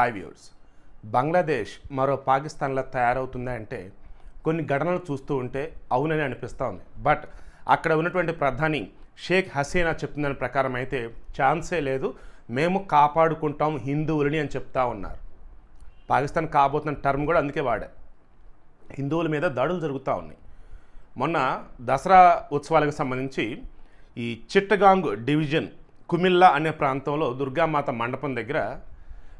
hi viewers Bangladesh మరో పాకిస్తాన్లో తయారవుతుందా అంటే కొన్ని ఘటనలు చూస్తూ ఉంటే అవునని అనిపిస్తూ ఉంది బట్ అక్కడ ఉన్నటువంటి ప్రధాని షేక్ హసీనా చెప్తుందని ప్రకారం అయితే ఛాన్సే లేదు మేము కాపాడుకుంటాం హిందువులని అని చెప్తా ఉన్నారు పాకిస్తాన్ కాబోతున్న టర్మ్ కూడా అందుకే వాడే హిందువుల మీద దాడులు జరుగుతూ ఉన్నాయి మొన్న దసరా ఉత్సవాలకు సంబంధించి ఈ చిట్టగాంగ్ డివిజన్ కుమిల్లా అనే ప్రాంతంలో దుర్గామాత మండపం దగ్గర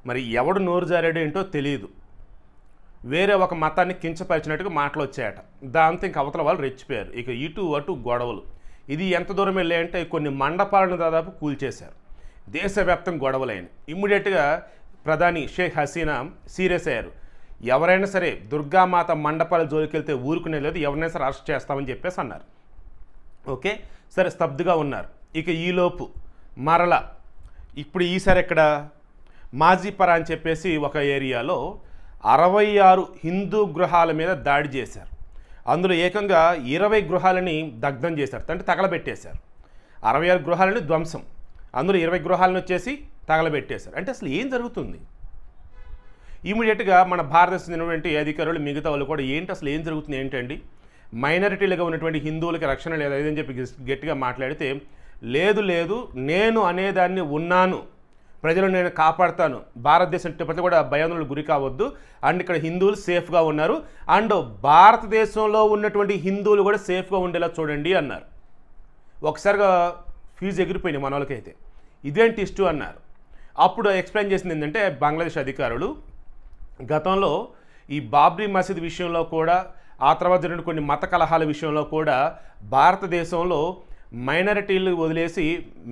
మరి ఎవడు నోరు జారాడు ఏంటో తెలియదు వేరే ఒక మతాన్ని కించపరిచినట్టుగా మాటలు వచ్చాయట దాంతో ఇంక అవతల వాళ్ళు రెచ్చిపోయారు ఇక ఇటు అటు గొడవలు ఇది ఎంత దూరం వెళ్ళాయంటే కొన్ని మండపాలను దాదాపు కూల్చేశారు దేశవ్యాప్తం గొడవలైన ఇమ్మీడియట్గా ప్రధాని షేక్ హసీనా సీరియస్ అయ్యారు ఎవరైనా సరే దుర్గామాత మండపాల జోలికి వెళ్తే ఊరుకునే లేదు ఎవరైనా సరే అరెస్ట్ చేస్తామని చెప్పేసి అన్నారు ఓకే సరే స్తబ్దుగా ఉన్నారు ఇక ఈలోపు మరల ఇప్పుడు ఈసారి ఎక్కడ మాజీపరా అని చెప్పేసి ఒక ఏరియాలో అరవై ఆరు హిందూ గృహాల మీద దాడి చేశారు అందులో ఏకంగా ఇరవై గృహాలని దగ్ధం చేశారు అంటే తగలబెట్టేశారు అరవై ఆరు గృహాలని ధ్వంసం అందులో ఇరవై గృహాలను వచ్చేసి తగలబెట్టేశారు అంటే అసలు ఏం జరుగుతుంది ఇమీడియట్గా మన భారతదేశం అధికారులు మిగతా వాళ్ళు కూడా ఏంటి అసలు ఏం జరుగుతుంది ఏంటండి మైనారిటీలుగా ఉన్నటువంటి హిందువులకి రక్షణ లేదని చెప్పి గట్టిగా మాట్లాడితే లేదు లేదు నేను అనేదాన్ని ఉన్నాను ప్రజలు నేను కాపాడుతాను భారతదేశం ప్రతి కూడా భయాందోళనకు గురి కావద్దు అండ్ ఇక్కడ హిందువులు సేఫ్గా ఉన్నారు అండ్ భారతదేశంలో ఉన్నటువంటి హిందువులు కూడా సేఫ్గా ఉండేలా చూడండి అన్నారు ఒకసారిగా ఫీజు ఎగిరిపోయింది మన వాళ్ళకైతే ఇదేంటి ఇష్టం అన్నారు అప్పుడు ఎక్స్ప్లెయిన్ చేసింది ఏంటంటే బంగ్లాదేశ్ అధికారులు గతంలో ఈ బాబ్రీ మసీద్ విషయంలో కూడా ఆ తర్వాత జరిగిన కొన్ని మత కలహాల విషయంలో కూడా భారతదేశంలో మైనారిటీలు వదిలేసి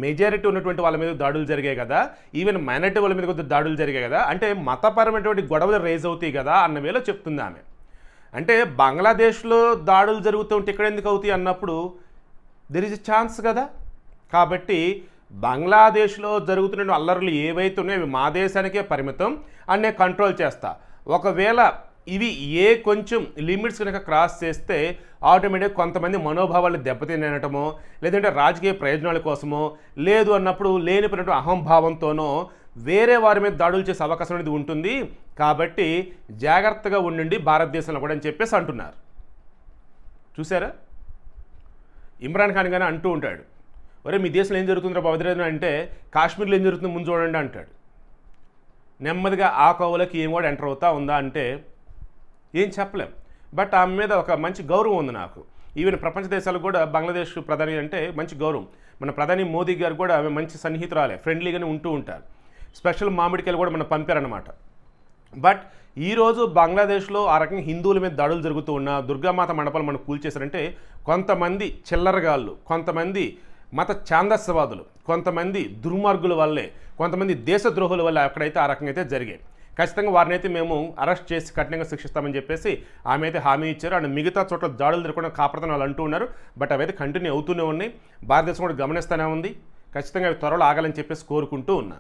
మెజారిటీ ఉన్నటువంటి వాళ్ళ మీద దాడులు జరిగాయి కదా ఈవెన్ మైనారిటీ వాళ్ళ మీద కొద్ది దాడులు జరిగాయి కదా అంటే మతపరమైనటువంటి గొడవలు రేజ్ అవుతాయి కదా అన్న వేళ చెప్తుంది ఆమె అంటే బంగ్లాదేశ్లో దాడులు జరుగుతుంటే ఇక్కడ ఎందుకు అవుతాయి అన్నప్పుడు దెర్ ఇస్ ఛాన్స్ కదా కాబట్టి బంగ్లాదేశ్లో జరుగుతున్న అల్లర్లు ఏవైతే ఉన్నాయో మా దేశానికే పరిమితం అనే కంట్రోల్ చేస్తా ఒకవేళ ఇవి ఏ కొంచెం లిమిట్స్ కనుక క్రాస్ చేస్తే ఆటోమేటిక్ కొంతమంది మనోభావాలు దెబ్బతినటమో లేదంటే రాజకీయ ప్రయోజనాల కోసమో లేదు అన్నప్పుడు లేనిపోయినటువంటి అహంభావంతోనో వేరే వారి మీద దాడులు చేసే అవకాశం అనేది ఉంటుంది కాబట్టి జాగ్రత్తగా ఉండండి భారతదేశంలో కూడా అని చెప్పేసి అంటున్నారు చూసారా ఇమ్రాన్ ఖాన్ కానీ అంటూ ఉంటాడు ఒరే మీ దేశంలో ఏం జరుగుతుందో భద్రత అంటే కాశ్మీర్లో ఏం జరుగుతుందో ముందు చూడండి అంటాడు నెమ్మదిగా ఆ కోవలకి ఏం కూడా ఎంటర్ అవుతా ఉందా అంటే ఏం చెప్పలేం బట్ ఆమె మీద ఒక మంచి గౌరవం ఉంది నాకు ఈవెన్ ప్రపంచ దేశాలు కూడా బంగ్లాదేశ్ ప్రధాని అంటే మంచి గౌరవం మన ప్రధాని మోదీ గారు కూడా ఆమె మంచి సన్నిహితురాలే ఫ్రెండ్లీగానే ఉంటూ ఉంటారు స్పెషల్ మామిడికాయలు కూడా మనం పంపారనమాట బట్ ఈరోజు బంగ్లాదేశ్లో ఆ రకంగా హిందువుల మీద దాడులు జరుగుతూ ఉన్న దుర్గామాత మండపాలు మనం కూల్చేశారంటే కొంతమంది చిల్లరగాళ్ళు కొంతమంది మత ఛాందస్వాదులు కొంతమంది దుర్మార్గుల వల్లే కొంతమంది దేశద్రోహుల వల్ల అక్కడైతే ఆ రకంగా అయితే జరిగాయి ఖచ్చితంగా వారిని అయితే మేము అరెస్ట్ చేసి కఠినంగా శిక్షిస్తామని చెప్పేసి ఆమె అయితే హామీ ఇచ్చారు అండ్ మిగతా చోట్ల దాడులు తిరగకుండా కాపాడుతాను వాళ్ళు అంటూ ఉన్నారు బట్ అవైతే కంటిన్యూ అవుతూనే ఉన్నాయి భారతదేశం కూడా గమనిస్తూనే ఉంది ఖచ్చితంగా అవి త్వరలో ఆగాలని చెప్పేసి కోరుకుంటూ ఉన్నా